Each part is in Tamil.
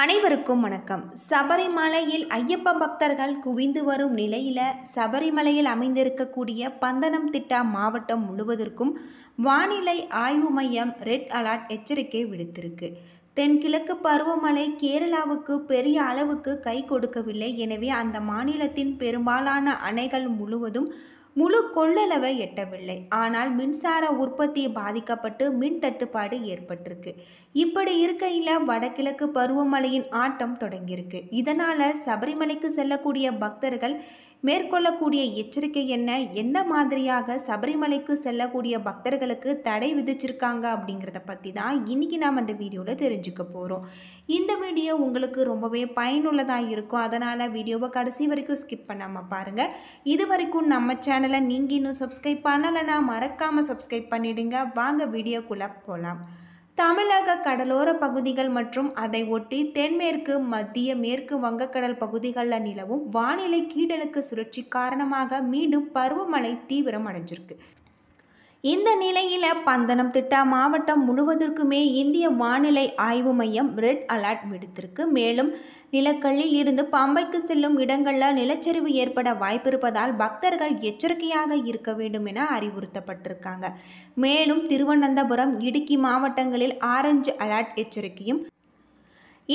அனைவருக்கும் வணக்கம் சபரிமலையில் ஐயப்ப பக்தர்கள் குவிந்து வரும் நிலையில் சபரிமலையில் அமைந்திருக்கக்கூடிய பந்தனம் திட்டா மாவட்டம் முழுவதற்கும் வானிலை ஆய்வு மையம் ரெட் அலர்ட் எச்சரிக்கை விடுத்திருக்கு தென்கிழக்கு பருவமழை கேரளாவுக்கு பெரிய அளவுக்கு கை கொடுக்கவில்லை எனவே அந்த மாநிலத்தின் பெரும்பாலான அணைகள் முழுவதும் முழு கொள்ளளவை எட்டவில்லை ஆனால் மின்சார உற்பத்தி பாதிக்கப்பட்டு மின் தட்டுப்பாடு ஏற்பட்டிருக்கு இப்படி இருக்கையில் வடகிழக்கு பருவமழையின் ஆட்டம் தொடங்கியிருக்கு இதனால் சபரிமலைக்கு செல்லக்கூடிய பக்தர்கள் மேற்கொள்ளக்கூடிய எச்சரிக்கை என்ன எந்த மாதிரியாக சபரிமலைக்கு செல்லக்கூடிய பக்தர்களுக்கு தடை விதிச்சிருக்காங்க அப்படிங்கிறத பற்றி தான் இன்றைக்கி நாம் அந்த வீடியோவில் தெரிஞ்சுக்க போகிறோம் இந்த வீடியோ உங்களுக்கு ரொம்பவே பயனுள்ளதாக இருக்கும் அதனால் வீடியோவை கடைசி வரைக்கும் ஸ்கிப் பண்ணாமல் பாருங்கள் இது வரைக்கும் நம்ம சேனலை நீங்கள் இன்னும் சப்ஸ்கிரைப் பண்ணலைன்னா மறக்காமல் சப்ஸ்கிரைப் பண்ணிவிடுங்க வாங்க வீடியோக்குள்ளே போகலாம் தமிழக கடலோர பகுதிகள் மற்றும் அதை ஒட்டி தென்மேற்கு மத்திய மேற்கு வங்கக்கடல் பகுதிகளில் நிலவும் வானிலை கீடலுக்கு சுழற்சி காரணமாக மீண்டும் பருவமழை தீவிரம் அடைஞ்சிருக்கு இந்த நிலையில் திட்ட மாவட்டம் முழுவதற்குமே இந்திய வானிலை ஆய்வு மையம் ரெட் அலர்ட் விடுத்திருக்கு மேலும் நிலக்கல்லில் இருந்து பம்பைக்கு செல்லும் இடங்களில் நிலச்சரிவு ஏற்பட வாய்ப்பிருப்பதால் பக்தர்கள் எச்சரிக்கையாக இருக்க வேண்டும் என அறிவுறுத்தப்பட்டிருக்காங்க மேலும் திருவனந்தபுரம் இடுக்கி மாவட்டங்களில் ஆரஞ்சு அலர்ட் எச்சரிக்கையும்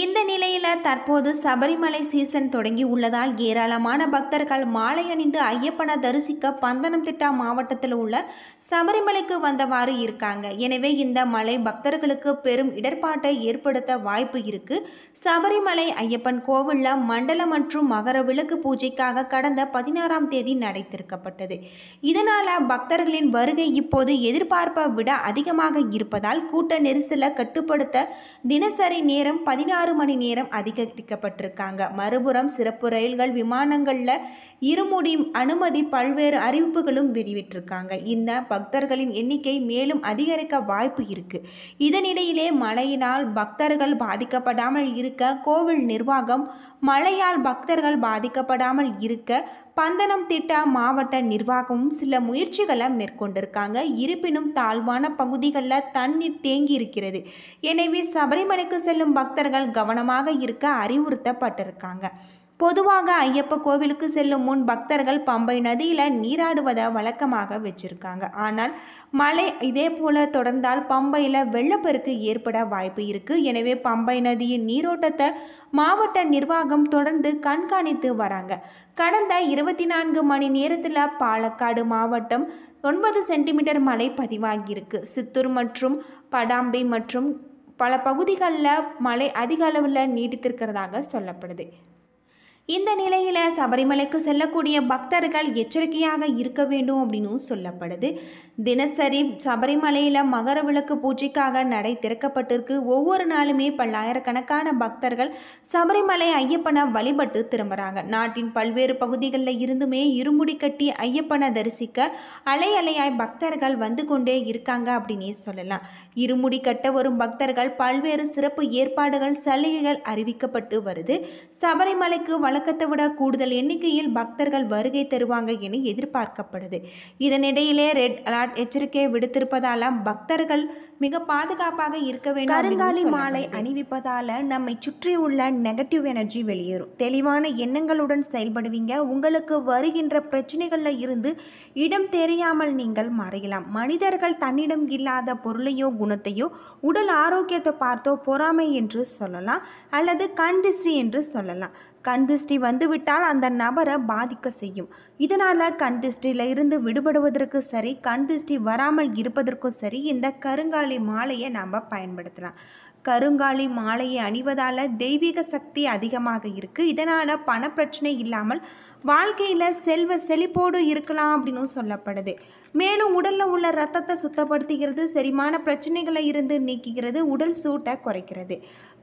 இந்த நிலையில் தற்போது சபரிமலை சீசன் தொடங்கி உள்ளதால் ஏராளமான பக்தர்கள் மாலை அணிந்து ஐயப்பனை தரிசிக்க பந்தனம் திட்டா மாவட்டத்தில் உள்ள சபரிமலைக்கு வந்தவாறு இருக்காங்க எனவே இந்த மலை பக்தர்களுக்கு பெரும் இடர்பாட்டை ஏற்படுத்த வாய்ப்பு இருக்கு சபரிமலை ஐயப்பன் கோவிலில் மண்டல மற்றும் மகர விளக்கு பூஜைக்காக கடந்த பதினாறாம் தேதி நடைத்திருக்கப்பட்டது இதனால் பக்தர்களின் வருகை இப்போது எதிர்பார்ப்பை விட அதிகமாக இருப்பதால் கூட்ட நெரிசலை கட்டுப்படுத்த தினசரி நேரம் பதினாறு பதினாறு மணி நேரம் அதிகரிக்கப்பட்டிருக்காங்க மறுபுறம் சிறப்பு ரயில்கள் விமானங்களில் இருமுடி அனுமதி பல்வேறு அறிவிப்புகளும் வெளியிட்டிருக்காங்க இந்த பக்தர்களின் எண்ணிக்கை மேலும் அதிகரிக்க வாய்ப்பு இருக்குது இதனிடையிலே மழையினால் பக்தர்கள் பாதிக்கப்படாமல் இருக்க கோவில் நிர்வாகம் மழையால் பக்தர்கள் பாதிக்கப்படாமல் இருக்க பந்தனம் திட்ட மாவட்ட நிர்வாகமும் சில முயற்சிகளை மேற்கொண்டிருக்காங்க இருப்பினும் தாழ்வான பகுதிகளில் தண்ணீர் தேங்கி இருக்கிறது எனவே சபரிமலைக்கு செல்லும் பக்தர்கள் கவனமாக இருக்க அறிவுறுத்தப்பட்டிருக்காங்க பொதுவாக ஐயப்ப கோவிலுக்கு செல்லும் முன் பக்தர்கள் பம்பை நதியில் நீராடுவதை வழக்கமாக வச்சுருக்காங்க ஆனால் மழை இதே போல் தொடர்ந்தால் பம்பையில் வெள்ளப்பெருக்கு ஏற்பட வாய்ப்பு இருக்குது எனவே பம்பை நதியின் நீரோட்டத்தை மாவட்ட நிர்வாகம் தொடர்ந்து கண்காணித்து வராங்க கடந்த இருபத்தி நான்கு மணி நேரத்தில் பாலக்காடு மாவட்டம் ஒன்பது சென்டிமீட்டர் மழை பதிவாகியிருக்கு சித்தூர் மற்றும் படாம்பை மற்றும் பல பகுதிகளில் மழை அதிக அளவில் நீடித்திருக்கிறதாக சொல்லப்படுது இந்த நிலையில் சபரிமலைக்கு செல்லக்கூடிய பக்தர்கள் எச்சரிக்கையாக இருக்க வேண்டும் அப்படின்னு சொல்லப்படுது தினசரி சபரிமலையில் மகர விளக்கு பூஜைக்காக நடை திறக்கப்பட்டிருக்கு ஒவ்வொரு நாளுமே பல்லாயிரக்கணக்கான பக்தர்கள் சபரிமலை ஐயப்பனை வழிபட்டு திரும்புகிறாங்க நாட்டின் பல்வேறு பகுதிகளில் இருந்துமே இருமுடி கட்டி ஐயப்பனை தரிசிக்க அலை அலையாய் பக்தர்கள் வந்து கொண்டே இருக்காங்க அப்படின்னே சொல்லலாம் இருமுடி கட்ட வரும் பக்தர்கள் பல்வேறு சிறப்பு ஏற்பாடுகள் சலுகைகள் அறிவிக்கப்பட்டு வருது சபரிமலைக்கு வழக்கு வழக்கத்தை விட கூடுதல் எண்ணிக்கையில் பக்தர்கள் வருகை தருவாங்க என எதிர்பார்க்கப்படுது இதனிடையிலே ரெட் அலர்ட் எச்சரிக்கை விடுத்திருப்பதால பக்தர்கள் மிக பாதுகாப்பாக இருக்க வேண்டும் கருங்காலி மாலை அணிவிப்பதால நம்மை சுற்றியுள்ள நெகட்டிவ் எனர்ஜி வெளியேறும் தெளிவான எண்ணங்களுடன் செயல்படுவீங்க உங்களுக்கு வருகின்ற பிரச்சனைகளில் இருந்து இடம் தெரியாமல் நீங்கள் மறையலாம் மனிதர்கள் தன்னிடம் இல்லாத பொருளையோ குணத்தையோ உடல் ஆரோக்கியத்தை பார்த்தோ பொறாமை என்று சொல்லலாம் அல்லது கண் திஷ்டி என்று சொல்லலாம் கந்திஷ்டி வந்துவிட்டால் அந்த நபரை பாதிக்க செய்யும் இதனால் கண் திருஷ்டியில் இருந்து விடுபடுவதற்கும் சரி கந்திஷ்டி வராமல் இருப்பதற்கும் சரி இந்த கருங்காலி மாலையை நாம் பயன்படுத்தலாம் கருங்காலி மாலையை அணிவதால் தெய்வீக சக்தி அதிகமாக இருக்குது இதனால் பணப்பிரச்சனை இல்லாமல் வாழ்க்கையில் செல்வ செழிப்போடு இருக்கலாம் அப்படின்னு சொல்லப்படுது மேலும் உடலில் உள்ள ரத்தத்தை சுத்தப்படுத்துகிறது செரிமான பிரச்சனைகளை இருந்து நீக்குகிறது உடல் சூட்டை குறைக்கிறது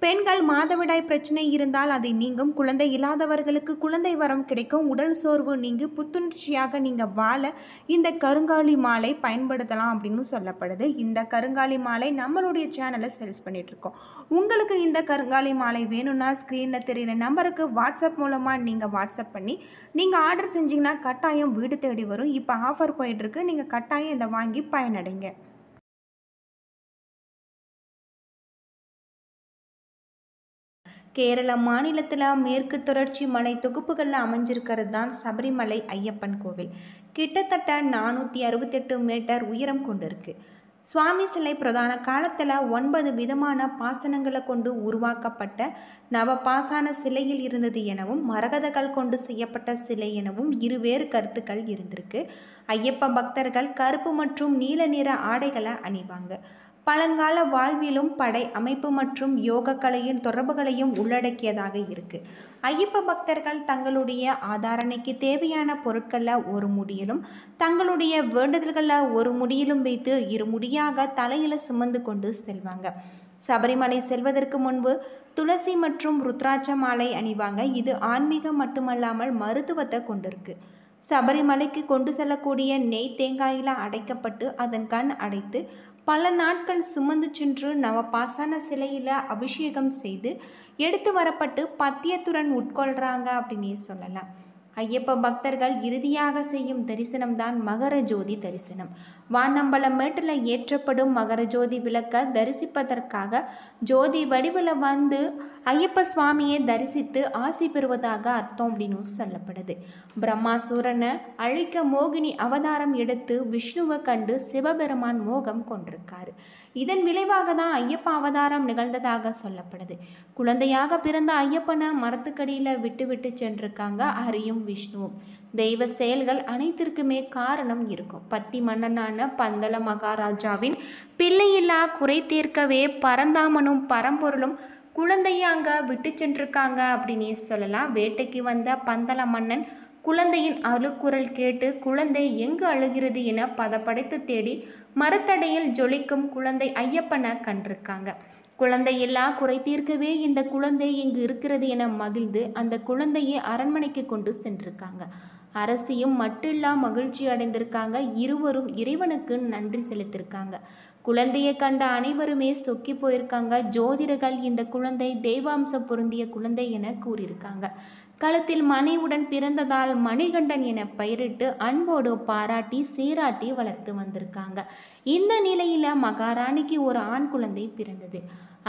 பெண்கள் மாதவிடாய் பிரச்சனை இருந்தால் அதை நீங்கும் குழந்தை இல்லாதவர்களுக்கு குழந்தை வரம் கிடைக்கும் உடல் சோர்வு நீங்கி புத்துணர்ச்சியாக நீங்கள் வாழ இந்த கருங்காலி மாலை பயன்படுத்தலாம் அப்படின்னு சொல்லப்படுது இந்த கருங்காலி மாலை நம்மளுடைய சேனலை சேல்ஸ் பண்ணிகிட்ருக்கோம் இருக்கும் உங்களுக்கு இந்த கருங்காலி மாலை வேணும்னா ஸ்க்ரீனில் தெரிகிற நம்பருக்கு வாட்ஸ்அப் மூலமாக நீங்கள் வாட்ஸ்அப் பண்ணி நீங்கள் ஆர்டர் செஞ்சிங்கன்னா கட்டாயம் வீடு தேடி வரும் இப்போ ஆஃபர் போயிட்டுருக்கு நீங்கள் கட்டாயம் இதை வாங்கி பயனடைங்க கேரள மாநிலத்தில் மேற்கு தொடர்ச்சி மலை தொகுப்புகளில் அமைஞ்சிருக்கிறது தான் சபரிமலை ஐயப்பன் கோவில் கிட்டத்தட்ட நானூற்றி அறுபத்தெட்டு மீட்டர் உயரம் கொண்டிருக்கு சுவாமி சிலை பிரதான காலத்தில் ஒன்பது விதமான பாசனங்களை கொண்டு உருவாக்கப்பட்ட நவபாசான சிலையில் இருந்தது எனவும் மரகதகள் கொண்டு செய்யப்பட்ட சிலை எனவும் இருவேறு கருத்துக்கள் இருந்திருக்கு ஐயப்ப பக்தர்கள் கருப்பு மற்றும் நீல நிற ஆடைகளை அணிவாங்க பழங்கால வாழ்விலும் படை அமைப்பு மற்றும் யோக கலையின் தொடர்புகளையும் உள்ளடக்கியதாக இருக்குது ஐயப்ப பக்தர்கள் தங்களுடைய ஆதாரணைக்கு தேவையான பொருட்களில் ஒரு முடியிலும் தங்களுடைய வேண்டுதல்களை ஒரு முடியிலும் வைத்து இரு முடியாக தலையில் சுமந்து கொண்டு செல்வாங்க சபரிமலை செல்வதற்கு முன்பு துளசி மற்றும் ருத்ராட்ச மாலை அணிவாங்க இது ஆன்மீகம் மட்டுமல்லாமல் மருத்துவத்தை கொண்டிருக்கு சபரிமலைக்கு கொண்டு செல்லக்கூடிய நெய் தேங்காயில் அடைக்கப்பட்டு அதன் கண் அடைத்து பல நாட்கள் சுமந்து சென்று நவபாசான சிலையில் அபிஷேகம் செய்து எடுத்து வரப்பட்டு பத்தியத்துடன் உட்கொள்கிறாங்க அப்படின்னே சொல்லலாம் ஐயப்ப பக்தர்கள் இறுதியாக செய்யும் தரிசனம்தான் மகர ஜோதி தரிசனம் மேட்டில் ஏற்றப்படும் மகர ஜோதி விளக்க தரிசிப்பதற்காக ஜோதி வடிவில் வந்து ஐயப்ப சுவாமியை தரிசித்து ஆசி பெறுவதாக அர்த்தம் அப்படின்னு சொல்லப்படுது பிரம்மாசூரனை அழிக்க மோகினி அவதாரம் எடுத்து விஷ்ணுவை கண்டு சிவபெருமான் மோகம் கொண்டிருக்காரு இதன் விளைவாக தான் ஐயப்ப அவதாரம் நிகழ்ந்ததாக சொல்லப்படுது குழந்தையாக பிறந்த ஐயப்பனை மரத்துக்கடியில் விட்டு விட்டு சென்றிருக்காங்க ஹரியும் விஷ்ணுவும் தெய்வ செயல்கள் அனைத்திற்குமே காரணம் இருக்கும் பத்தி மன்னனான பந்தல மகாராஜாவின் பிள்ளையில்லா குறை தீர்க்கவே பரந்தாமனும் பரம்பொருளும் குழந்தையை அங்கே விட்டு சென்றிருக்காங்க அப்படின்னு சொல்லலாம் வேட்டைக்கு வந்த பந்தள மன்னன் குழந்தையின் அழுக்குரல் கேட்டு குழந்தை எங்கு அழுகிறது என பதப்படைத்து தேடி மரத்தடையில் ஜொலிக்கும் குழந்தை ஐயப்பனை கண்டிருக்காங்க குழந்தை எல்லாம் குறை தீர்க்கவே இந்த குழந்தை இங்கு இருக்கிறது என மகிழ்ந்து அந்த குழந்தையை அரண்மனைக்கு கொண்டு சென்றிருக்காங்க அரசியும் மட்டில்லா மகிழ்ச்சி அடைந்திருக்காங்க இருவரும் இறைவனுக்கு நன்றி செலுத்திருக்காங்க குழந்தையை கண்ட அனைவருமே சொக்கி போயிருக்காங்க ஜோதிடர்கள் இந்த குழந்தை தெய்வாம்சம் பொருந்திய குழந்தை என கூறியிருக்காங்க களத்தில் மணிவுடன் பிறந்ததால் மணிகண்டன் என பெயரிட்டு அன்போடு பாராட்டி சீராட்டி வளர்த்து வந்திருக்காங்க இந்த நிலையில மகாராணிக்கு ஒரு ஆண் குழந்தை பிறந்தது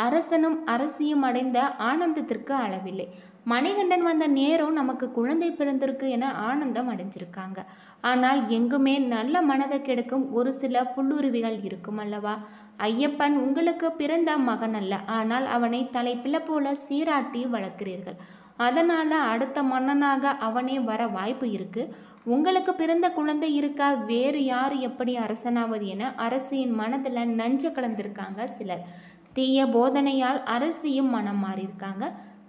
அரசனும் அரசியும் அடைந்த ஆனந்தத்திற்கு அளவில்லை மணிகண்டன் வந்த நேரம் நமக்கு குழந்தை பிறந்திருக்கு என ஆனந்தம் அடைஞ்சிருக்காங்க ஆனால் எங்குமே நல்ல மனதை கெடுக்கும் ஒரு சில புல்லுருவிகள் இருக்கும் அல்லவா ஐயப்பன் உங்களுக்கு பிறந்த மகன் அல்ல ஆனால் அவனை பிள்ளை போல சீராட்டி வளர்க்கிறீர்கள் அதனால் அடுத்த மன்னனாக அவனே வர வாய்ப்பு இருக்கு உங்களுக்கு பிறந்த குழந்தை இருக்கா வேறு யார் எப்படி அரசனாவது என அரசியின் மனதில் நஞ்சு கலந்திருக்காங்க சிலர் தீய போதனையால் அரசியும் மனம் மாறியிருக்காங்க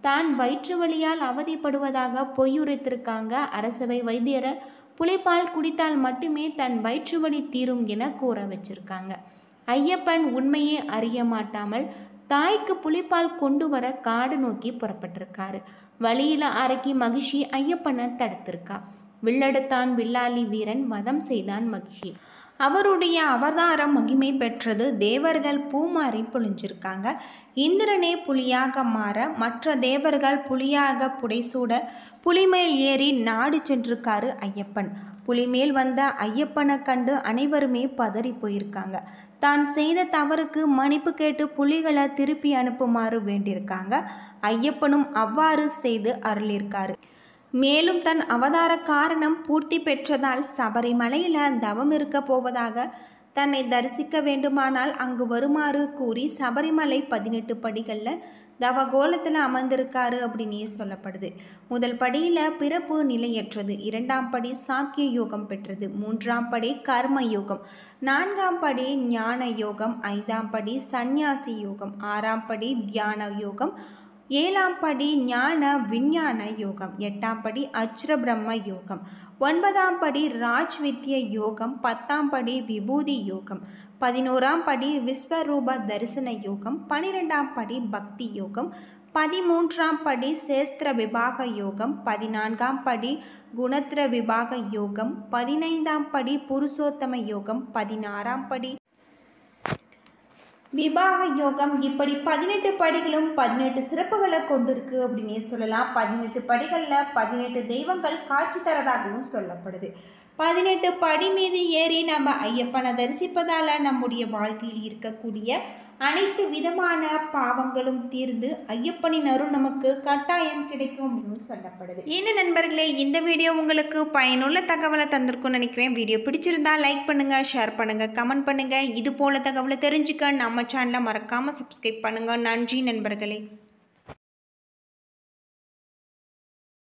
தான் வயிற்று வலியால் அவதிப்படுவதாக பொய்யுரைத்திருக்காங்க அரசவை வைத்தியரை புளிப்பால் குடித்தால் மட்டுமே தன் வயிற்று வலி தீரும் என கூற வச்சிருக்காங்க ஐயப்பன் உண்மையே அறிய மாட்டாமல் தாய்க்கு புளிப்பால் கொண்டு வர காடு நோக்கி புறப்பட்டிருக்காரு வழியில அரக்கி மகிழ்ச்சி ஐயப்பனை தடுத்திருக்கா வில்லெடுத்தான் வில்லாளி வீரன் மதம் செய்தான் மகிழ்ச்சி அவருடைய அவதாரம் மகிமை பெற்றது தேவர்கள் பூமாறி பொழிஞ்சிருக்காங்க இந்திரனே புலியாக மாற மற்ற தேவர்கள் புலியாக புடைசூட புலிமேல் ஏறி நாடு சென்றிருக்காரு ஐயப்பன் புலிமேல் வந்த ஐயப்பனை கண்டு அனைவருமே பதறி போயிருக்காங்க தான் செய்த தவறுக்கு மன்னிப்பு கேட்டு புலிகளை திருப்பி அனுப்புமாறு வேண்டியிருக்காங்க ஐயப்பனும் அவ்வாறு செய்து அருளியிருக்காரு மேலும் தன் அவதார காரணம் பூர்த்தி பெற்றதால் சபரிமலையில் தவம் இருக்க போவதாக தன்னை தரிசிக்க வேண்டுமானால் அங்கு வருமாறு கூறி சபரிமலை பதினெட்டு படிகளில் தவகோலத்தில் அமர்ந்திருக்காரு அப்படின்னே சொல்லப்படுது முதல் படியில் பிறப்பு நிலையற்றது இரண்டாம் படி சாக்கிய யோகம் பெற்றது மூன்றாம் படி கர்ம யோகம் நான்காம் படி ஞான யோகம் ஐந்தாம் படி சந்நியாசி யோகம் ஆறாம் படி தியான யோகம் ஏழாம் படி ஞான விஞ்ஞான யோகம் எட்டாம் படி அச்சுர பிரம்ம யோகம் ஒன்பதாம் படி ராஜ் வித்ய யோகம் பத்தாம் படி விபூதி யோகம் பதினோராம் படி விஸ்வரூப தரிசன யோகம் பனிரெண்டாம் படி பக்தி யோகம் பதிமூன்றாம் படி சேஸ்திர விபாக யோகம் பதினான்காம் படி குணத்திர விபாக யோகம் பதினைந்தாம் படி புருஷோத்தம யோகம் பதினாறாம் படி விவாக யோகம் இப்படி பதினெட்டு படிகளும் பதினெட்டு சிறப்புகளை கொண்டிருக்கு அப்படின்னே சொல்லலாம் பதினெட்டு படிகளில் பதினெட்டு தெய்வங்கள் காட்சி தரதாகவும் சொல்லப்படுது பதினெட்டு படி மீது ஏறி நம்ம ஐயப்பனை தரிசிப்பதால் நம்முடைய வாழ்க்கையில் இருக்கக்கூடிய அனைத்து விதமான பாவங்களும் தீர்ந்து ஐயப்பனின் அருள் நமக்கு கட்டாயம் கிடைக்கும் சொல்லப்படுது என்ன நண்பர்களே இந்த வீடியோ உங்களுக்கு பயனுள்ள தகவலை தந்திருக்கும்னு நினைக்கிறேன் வீடியோ பிடிச்சிருந்தா லைக் பண்ணுங்கள் ஷேர் பண்ணுங்கள் கமெண்ட் பண்ணுங்கள் இது போல தகவலை தெரிஞ்சுக்க நம்ம சேனலை மறக்காமல் சப்ஸ்கிரைப் பண்ணுங்க நன்றி நண்பர்களே